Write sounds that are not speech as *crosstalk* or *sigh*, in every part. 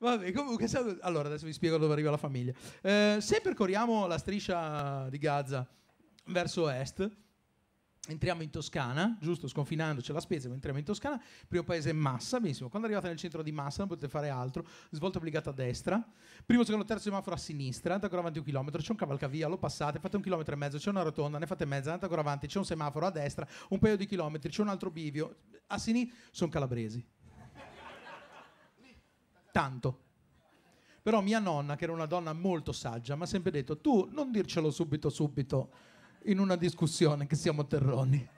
Vabbè, comunque, allora adesso vi spiego dove arriva la famiglia. Eh, se percorriamo la striscia di Gaza verso est, entriamo in Toscana, giusto, sconfinandoci la spesa, entriamo in Toscana, primo paese è Massa, benissimo, quando arrivate nel centro di Massa non potete fare altro, svolta obbligata a destra, primo, secondo, terzo semaforo a sinistra, andate ancora avanti un chilometro, c'è un cavalcavia, lo passate, fate un chilometro e mezzo, c'è una rotonda, ne fate mezza, andate ancora avanti, c'è un semaforo a destra, un paio di chilometri, c'è un altro bivio, a sinistra sono calabresi tanto. Però mia nonna, che era una donna molto saggia, mi ha sempre detto, tu non dircelo subito, subito, in una discussione che siamo terroni.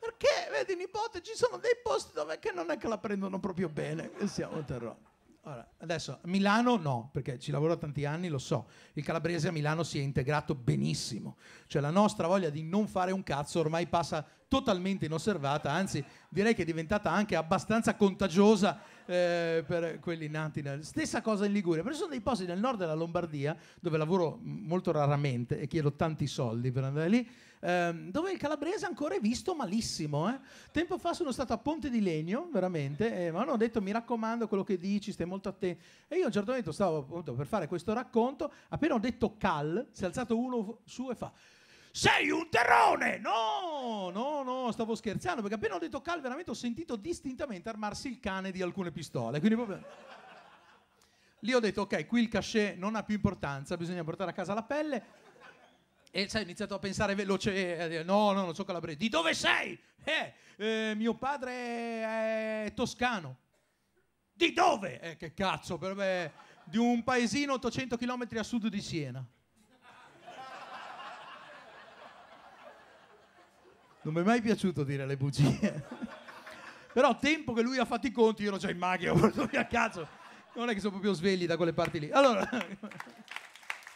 Perché, vedi, nipote, ci sono dei posti dove non è che la prendono proprio bene, che siamo terroni. Ora, adesso a Milano no, perché ci lavoro da tanti anni, lo so. Il calabrese a Milano si è integrato benissimo. Cioè la nostra voglia di non fare un cazzo ormai passa totalmente inosservata, anzi direi che è diventata anche abbastanza contagiosa eh, per quelli nati. Nel... Stessa cosa in Liguria, però sono dei posti nel nord della Lombardia dove lavoro molto raramente e chiedo tanti soldi per andare lì, ehm, dove il calabrese ancora è visto malissimo. Eh. Tempo fa sono stato a Ponte di Legno, veramente, e mi hanno detto mi raccomando quello che dici, stai molto attento. E io a un certo momento stavo appunto per fare questo racconto, appena ho detto cal, si è alzato uno su e fa sei un terrone! No, no, no, stavo scherzando, perché appena ho detto Cal, veramente ho sentito distintamente armarsi il cane di alcune pistole, quindi proprio... Lì ho detto, ok, qui il cachet non ha più importanza, bisogna portare a casa la pelle. E sai, ho iniziato a pensare veloce, eh, no, no, non so calabrese. Di dove sei? Eh, eh, mio padre è toscano. Di dove? Eh, che cazzo, per me... Di un paesino 800 km a sud di Siena. Non mi è mai piaciuto dire le bugie. *laughs* Però tempo che lui ha fatto i conti, io ero già in magia, *laughs* ho portato via a cazzo. Non è che sono proprio svegli da quelle parti lì. Allora... *laughs*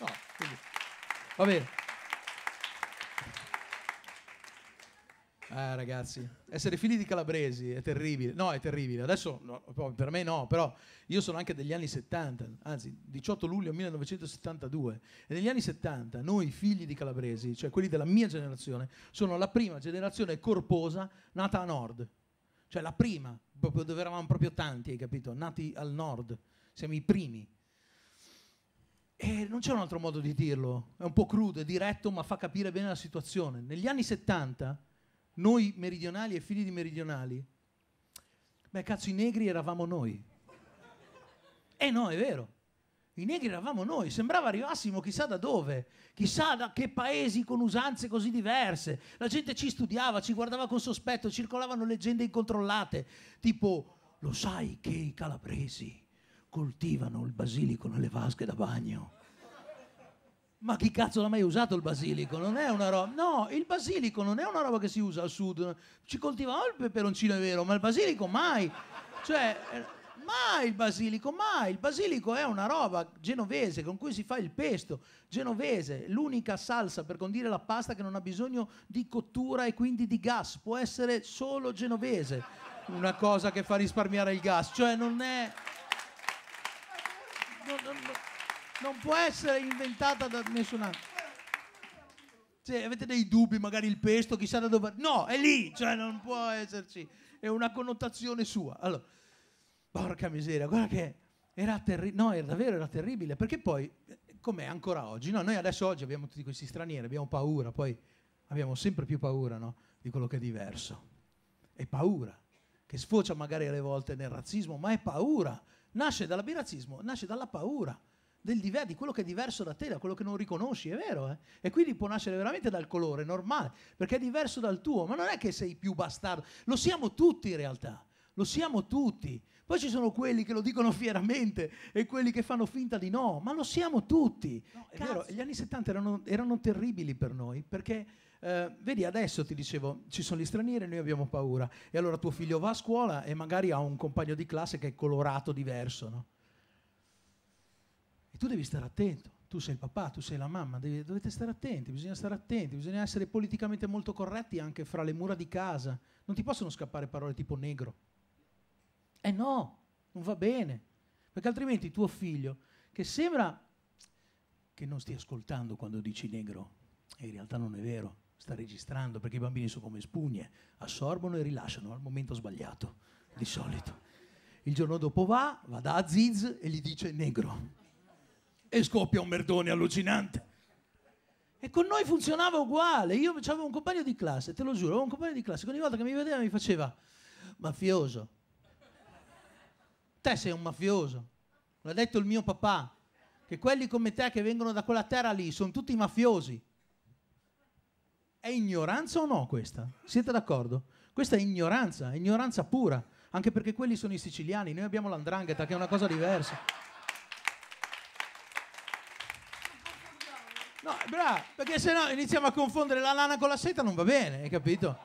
No, quindi... Va bene. Eh, ragazzi, essere figli di calabresi è terribile. No, è terribile. Adesso no, per me no, però io sono anche degli anni 70, anzi 18 luglio 1972. E negli anni 70 noi figli di calabresi, cioè quelli della mia generazione, sono la prima generazione corposa nata a nord. Cioè la prima, proprio dove eravamo proprio tanti, hai capito? Nati al nord. Siamo i primi. E non c'è un altro modo di dirlo, è un po' crudo, è diretto, ma fa capire bene la situazione. Negli anni 70 noi meridionali e figli di meridionali, beh cazzo i negri eravamo noi. Eh no, è vero. I negri eravamo noi, sembrava arrivassimo chissà da dove, chissà da che paesi con usanze così diverse. La gente ci studiava, ci guardava con sospetto, circolavano leggende incontrollate, tipo lo sai che i calabresi coltivano il basilico nelle vasche da bagno? Ma chi cazzo l'ha mai usato il basilico? Non è una roba. No, il basilico non è una roba che si usa al sud. Ci coltivavamo il peperoncino, è vero, ma il basilico mai. Cioè, eh, mai il basilico, mai. Il basilico è una roba genovese con cui si fa il pesto. Genovese, l'unica salsa per condire la pasta che non ha bisogno di cottura e quindi di gas. Può essere solo genovese. Una cosa che fa risparmiare il gas. Cioè, non è. No, no, no non può essere inventata da nessun altro. Cioè, avete dei dubbi, magari il pesto, chissà da dove... No, è lì, cioè non può esserci. È una connotazione sua. Allora, porca miseria, guarda che era terribile. No, era davvero era terribile, perché poi, eh, com'è ancora oggi? No, noi adesso oggi abbiamo tutti questi stranieri, abbiamo paura, poi abbiamo sempre più paura no? di quello che è diverso. È paura, che sfocia magari alle volte nel razzismo, ma è paura. Nasce dall'abirazzismo, nasce dalla paura del diver- di quello che è diverso da te, da quello che non riconosci, è vero. Eh? E quindi può nascere veramente dal colore, normale, perché è diverso dal tuo, ma non è che sei più bastardo, lo siamo tutti in realtà, lo siamo tutti. Poi ci sono quelli che lo dicono *laughs* fieramente e quelli che fanno finta di no, ma lo siamo tutti. No, è vero, gli anni 70 erano, erano terribili per noi perché... Uh, vedi, adesso ti dicevo, ci sono gli stranieri e noi abbiamo paura. E allora tuo figlio va a scuola e magari ha un compagno di classe che è colorato diverso, no? tu devi stare attento. Tu sei il papà, tu sei la mamma, devi, dovete stare attenti, bisogna stare attenti, bisogna essere politicamente molto corretti anche fra le mura di casa. Non ti possono scappare parole tipo negro. Eh no, non va bene. Perché altrimenti tuo figlio, che sembra che non stia ascoltando quando dici negro, e in realtà non è vero, sta registrando perché i bambini sono come spugne, assorbono e rilasciano al momento sbagliato, di solito. Il giorno dopo va, va da Aziz e gli dice negro e scoppia un merdone allucinante. E con noi funzionava uguale. Io avevo un compagno di classe, te lo giuro, avevo un compagno di classe ogni volta che mi vedeva mi faceva mafioso. Te sei un mafioso. L'ha detto il mio papà, che quelli come te che vengono da quella terra lì sono tutti mafiosi. È ignoranza o no questa? Siete d'accordo? Questa è ignoranza, è ignoranza pura, anche perché quelli sono i siciliani, noi abbiamo l'andrangheta che è una cosa diversa. No, bravo, perché se no iniziamo a confondere la lana con la seta, non va bene, hai capito?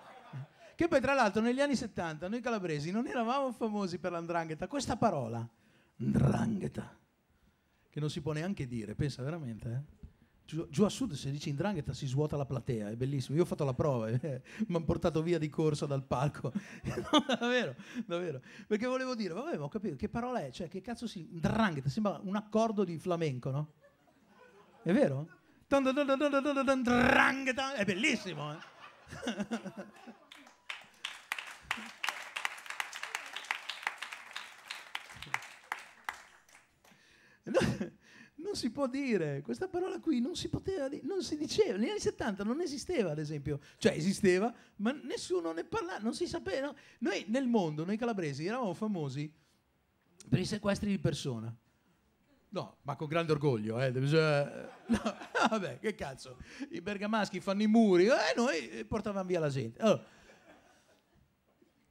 Che poi tra l'altro negli anni 70 noi calabresi non eravamo famosi per l'andrangheta, questa parola, ndrangheta, che non si può neanche dire, pensa veramente, eh? Giù, giù, a sud se dici indrangheta si svuota la platea, è bellissimo. Io ho fatto la prova, eh, *laughs* mi hanno portato via di corsa dal palco. *laughs* davvero, davvero. Perché volevo dire, vabbè, ma ho capito che parola è, cioè che cazzo si. Indrangheta sembra un accordo di flamenco, no? È vero? È bellissimo. Eh? *laughs* non si può dire, questa parola qui non si poteva dire, non si diceva, negli anni 70 non esisteva ad esempio, cioè esisteva, ma nessuno ne parlava, non si sapeva. Noi nel mondo, noi calabresi, eravamo famosi per i sequestri di persona. No, ma con grande orgoglio, eh. no, *laughs* vabbè, che cazzo. I bergamaschi fanno i muri, e eh, noi portavamo via la gente. Allora, oh.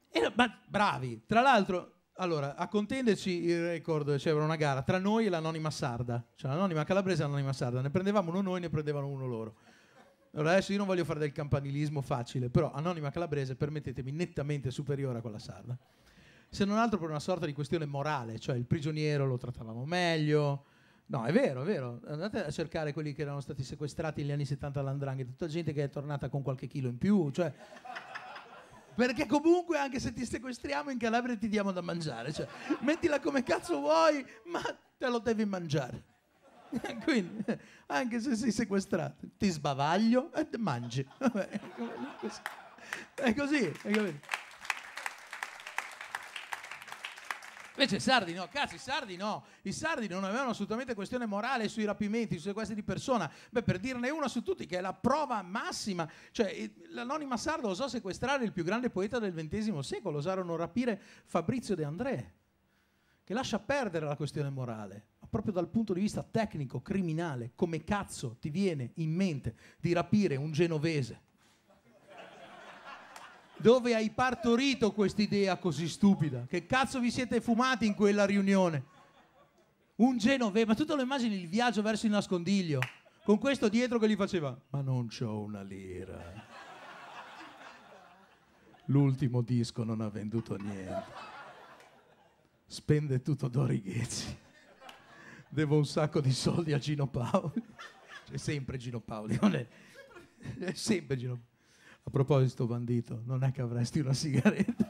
era, eh, ma, bravi. Tra l'altro, allora, a contenderci il record c'era una gara tra noi e l'anonima sarda, cioè l'anonima calabrese e l'anonima sarda. Ne prendevamo uno noi, ne prendevano uno loro. Allora, adesso io non voglio fare del campanilismo facile, però anonima calabrese, permettetemi, nettamente superiore a quella sarda se non altro per una sorta di questione morale, cioè il prigioniero lo trattavamo meglio. No, è vero, è vero. Andate a cercare quelli che erano stati sequestrati negli anni 70 all'andrangheta, tutta gente che è tornata con qualche chilo in più, cioè perché comunque anche se ti sequestriamo in Calabria ti diamo da mangiare, cioè, mettila come cazzo vuoi, ma te lo devi mangiare. *laughs* Quindi, anche se sei sequestrato, ti sbavaglio e mangi. Vabbè, *laughs* è così, è così. Invece sardi no, cazzo, i sardi no. I sardi non avevano assolutamente questione morale sui rapimenti, sui sequestri di persona. Beh, per dirne una su tutti, che è la prova massima. Cioè, l'anonima sarda osò sequestrare il più grande poeta del XX secolo, osarono rapire Fabrizio De André, che lascia perdere la questione morale. ma Proprio dal punto di vista tecnico, criminale, come cazzo ti viene in mente di rapire un genovese? dove hai partorito quest'idea così stupida? Che cazzo vi siete fumati in quella riunione? Un genovese, ma tu te lo immagini il viaggio verso il nascondiglio? Con questo dietro che gli faceva, ma non c'ho una lira. L'ultimo disco non ha venduto niente. Spende tutto Dori Ghezzi. Devo un sacco di soldi a Gino Paoli. C'è cioè, sempre Gino Paoli, non è? C'è sempre Gino Paoli. A proposito, bandito, non è che avresti una sigaretta?